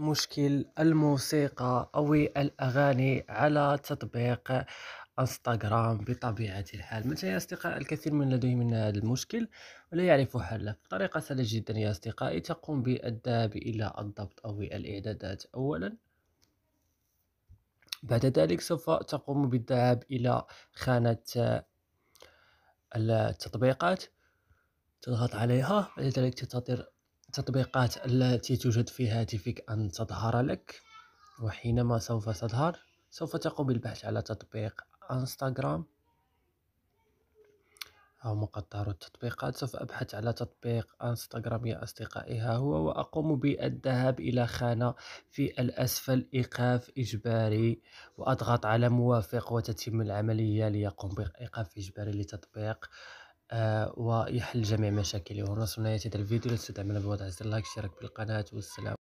مشكل الموسيقى او الاغاني على تطبيق انستغرام بطبيعه الحال متى يا اصدقاء الكثير من لديهم من هذا المشكل ولا يعرف حله بطريقه سهله جدا يا اصدقائي تقوم بالذهاب الى الضبط او الاعدادات اولا بعد ذلك سوف تقوم بالذهاب الى خانه التطبيقات تضغط عليها بعد ذلك تنتظر التطبيقات التي توجد في هاتفك أن تظهر لك وحينما سوف تظهر سوف تقوم بالبحث على تطبيق انستغرام أو مقطر التطبيقات سوف أبحث على تطبيق انستغرام يا أصدقائي ها هو وأقوم بالذهاب إلى خانة في الأسفل إيقاف إجباري وأضغط على موافق وتتم العملية ليقوم بإيقاف إجباري لتطبيق ويحل جميع مشاكلي ومن نهاية الفيديو لا تنسوا تعملوا بوضع زر لايك اشتراك بالقناة والسلام